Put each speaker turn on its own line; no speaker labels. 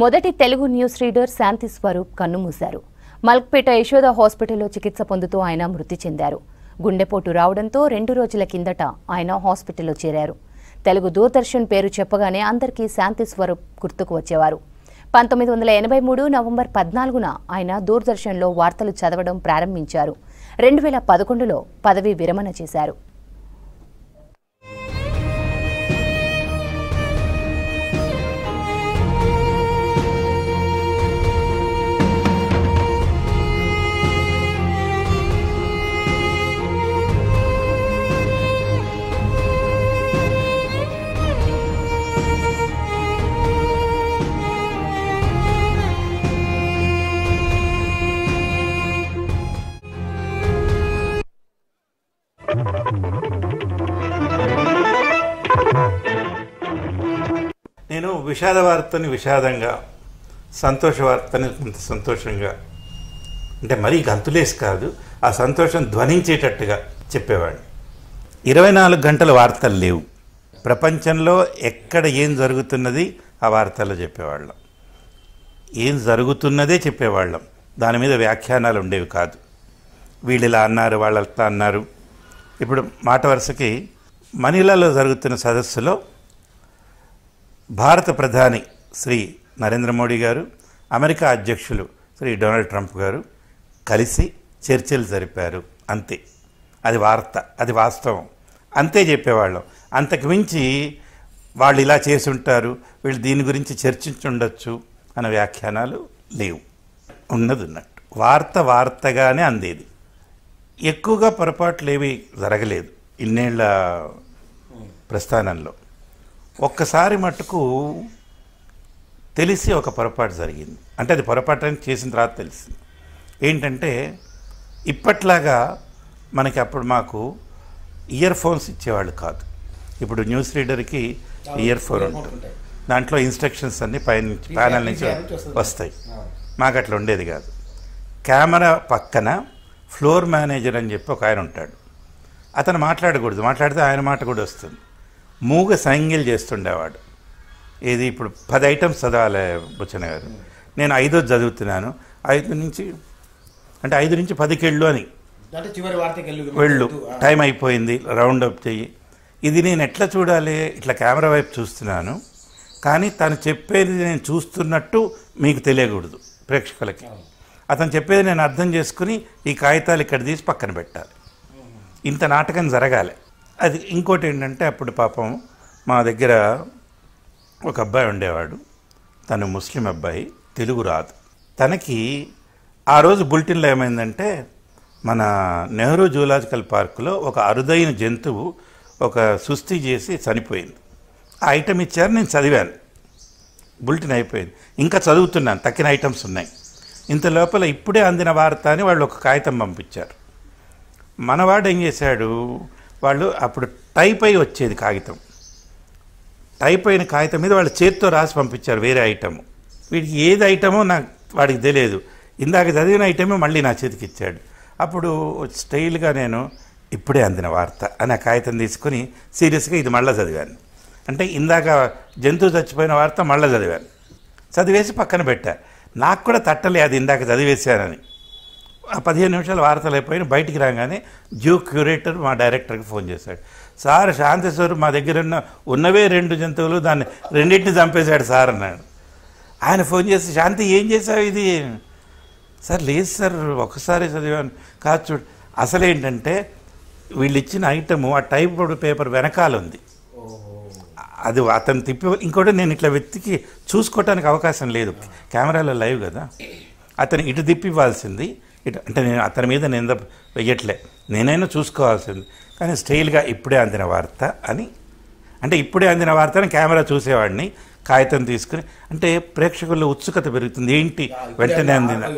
మొదటి Telugu news reader Shanti Swaroop కన్నుమూశారు మల్క్పేట యశోద హాస్పిటల్లో చికిత్స పొందుతూ ఆయన మృతి చెందారు గుండెపోటు రావడంతో రెండు రోజుల కిందట ఆయన హాస్పిటల్లో చేరారు తెలుగు దూరదర్శన్ పేరు చెప్పగానే అందరికీ శాంతి స్వరూప్ గుర్తుకు వచ్చేవారు పంతొమ్మిది వందల ఎనభై మూడు నవంబర్ పద్నాలుగున ఆయన దూరదర్శన్లో వార్తలు చదవడం ప్రారంభించారు రెండు వేల పదకొండులో పదవి విరమణ చేశారు విషాద వార్తని విషాదంగా సంతోష వార్తని కొంత సంతోషంగా అంటే మరీ గంతులేసి కాదు ఆ సంతోషం ధ్వనించేటట్టుగా చెప్పేవాడిని ఇరవై నాలుగు గంటల వార్తలు లేవు ప్రపంచంలో ఎక్కడ ఏం జరుగుతున్నది ఆ వార్తల్లో చెప్పేవాళ్ళం ఏం జరుగుతున్నదే చెప్పేవాళ్ళం దాని మీద వ్యాఖ్యానాలు ఉండేవి కాదు వీళ్ళు ఇలా అన్నారు వాళ్ళంతా అన్నారు ఇప్పుడు మాట వరుసకి మనీలాలో జరుగుతున్న సదస్సులో భారత ప్రధాని శ్రీ నరేంద్ర మోడీ గారు అమెరికా అధ్యక్షులు శ్రీ డొనాల్డ్ ట్రంప్ గారు కలిసి చర్చలు జరిపారు అంతే అది వార్త అది వాస్తవం అంతే చెప్పేవాళ్ళం అంతకు మించి వాళ్ళు ఇలా చేసి ఉంటారు వీళ్ళు దీని గురించి చర్చించుండొచ్చు అనే వ్యాఖ్యానాలు లేవు ఉన్నది ఉన్నట్టు వార్త వార్తగానే అందేది ఎక్కువగా పొరపాట్లు ఏవి జరగలేదు ఇన్నేళ్ల ప్రస్థానంలో ఒక్కసారి మట్టుకు తెలిసి ఒక పొరపాటు జరిగింది అంటే అది పొరపాటు అని చేసిన తర్వాత తెలిసింది ఏంటంటే ఇప్పట్లాగా మనకి అప్పుడు మాకు ఇయర్ ఫోన్స్ ఇచ్చేవాళ్ళు కాదు ఇప్పుడు న్యూస్ రీడర్కి ఇయర్ ఫోన్ ఉంటుంది దాంట్లో ఇన్స్ట్రక్షన్స్ అన్నీ పై ప్యానల్ నుంచి వస్తాయి మాకు అట్లా ఉండేది కాదు కెమెరా పక్కన ఫ్లోర్ మేనేజర్ అని చెప్పి ఒక ఆయన ఉంటాడు అతను మాట్లాడకూడదు మాట్లాడితే ఆయన మాట కూడా వస్తుంది మూగ సంజ్ఞలు చేస్తుండేవాడు ఏది ఇప్పుడు పది ఐటమ్స్ చదవాలి బుచ్చన గారు నేను ఐదో చదువుతున్నాను ఐదు నుంచి అంటే ఐదు నుంచి పదికి వెళ్ళు అని వెళ్ళు టైం అయిపోయింది రౌండ్ అప్ చెయ్యి ఇది నేను ఎట్లా చూడాలి ఇట్లా కెమెరా వైపు చూస్తున్నాను కానీ తను చెప్పేది నేను చూస్తున్నట్టు మీకు తెలియకూడదు ప్రేక్షకులకి అతను చెప్పేది నేను అర్థం చేసుకుని ఈ కాగితాలు ఇక్కడ తీసి పక్కన పెట్టాలి ఇంత నాటకం జరగాలి అది ఇంకోటి ఏంటంటే అప్పుడు పాపం మా దగ్గర ఒక అబ్బాయి ఉండేవాడు తను ముస్లిం అబ్బాయి తెలుగు రాదు తనకి ఆ రోజు బులెటిన్లో ఏమైందంటే మన నెహ్రూ జూలాజికల్ పార్కులో ఒక అరుదైన జంతువు ఒక సుస్థి చేసి చనిపోయింది ఆ ఐటమ్ ఇచ్చారు నేను చదివాను బులెటిన్ అయిపోయింది ఇంకా చదువుతున్నాను తక్కిన ఐటమ్స్ ఉన్నాయి ఇంత లోపల ఇప్పుడే అందిన వార్త అని వాళ్ళు ఒక కాగితం పంపించారు మనవాడు ఏం చేశాడు వాళ్ళు అప్పుడు టైప్ అయి వచ్చేది కాగితం టైప్ అయిన కాగితం మీద వాళ్ళు చేతితో రాసి పంపించారు వేరే ఐటమ్ వీడికి ఏది ఐటమో నాకు వాడికి తెలియదు ఇందాక చదివిన ఐటమే మళ్ళీ నా చేతికి ఇచ్చాడు అప్పుడు స్టైల్గా నేను ఇప్పుడే అందిన వార్త అని ఆ కాగితం తీసుకుని సీరియస్గా ఇది మళ్ళీ చదివాను అంటే ఇందాక జంతువు చచ్చిపోయిన వార్త మళ్ళీ చదివాను చదివేసి పక్కన పెట్టా నాకు కూడా తట్టలే అది ఇందాక చదివేశానని ఆ పదిహేను నిమిషాలు వార్తలు అయిపోయిన బయటికి రాగానే జ్యూ క్యూరేటర్ మా డైరెక్టర్కి ఫోన్ చేశాడు సార్ శాంతి సార్ మా దగ్గర ఉన్న ఉన్నవే రెండు జంతువులు దాన్ని రెండింటిని చంపేశాడు సార్ అన్నాడు ఆయన ఫోన్ చేసి శాంతి ఏం చేశావు ఇది సార్ లేదు సార్ ఒకసారి చదివాను కాదు చూడు అసలేంటంటే వీళ్ళు ఇచ్చిన ఐటము ఆ టైప్ పేపర్ వెనకాల ఉంది అది అతను తిప్పి ఇంకోటి నేను ఇట్లా వెతికి చూసుకోవటానికి అవకాశం లేదు కెమెరాలో లైవ్ కదా అతను ఇటు తిప్పి ఇవ్వాల్సింది ఇటు అంటే నేను అతని మీద నింద వెయ్యట్లే నేనైనా చూసుకోవాల్సింది కానీ స్టైల్గా ఇప్పుడే అందిన వార్త అని అంటే ఇప్పుడే అందిన అని కెమెరా చూసేవాడిని కాగితం తీసుకుని అంటే ప్రేక్షకుల్లో ఉత్సుకత పెరుగుతుంది ఏంటి వెంటనే అందిన